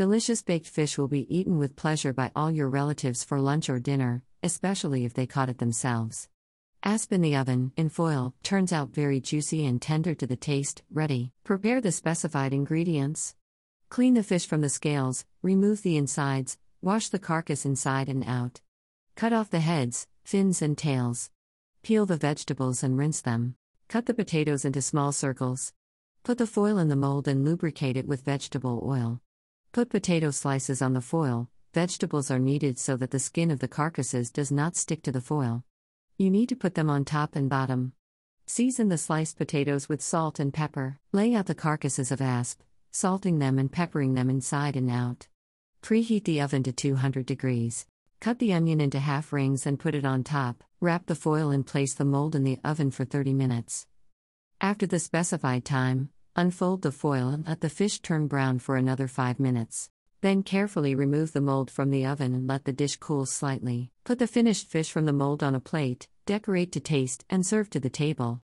Delicious baked fish will be eaten with pleasure by all your relatives for lunch or dinner, especially if they caught it themselves. Asp in the oven, in foil, turns out very juicy and tender to the taste, ready. Prepare the specified ingredients. Clean the fish from the scales, remove the insides, wash the carcass inside and out. Cut off the heads, fins, and tails. Peel the vegetables and rinse them. Cut the potatoes into small circles. Put the foil in the mold and lubricate it with vegetable oil. Put potato slices on the foil, vegetables are needed so that the skin of the carcasses does not stick to the foil. You need to put them on top and bottom. Season the sliced potatoes with salt and pepper. Lay out the carcasses of asp, salting them and peppering them inside and out. Preheat the oven to 200 degrees. Cut the onion into half rings and put it on top. Wrap the foil and place the mold in the oven for 30 minutes. After the specified time, Unfold the foil and let the fish turn brown for another 5 minutes. Then carefully remove the mold from the oven and let the dish cool slightly. Put the finished fish from the mold on a plate, decorate to taste, and serve to the table.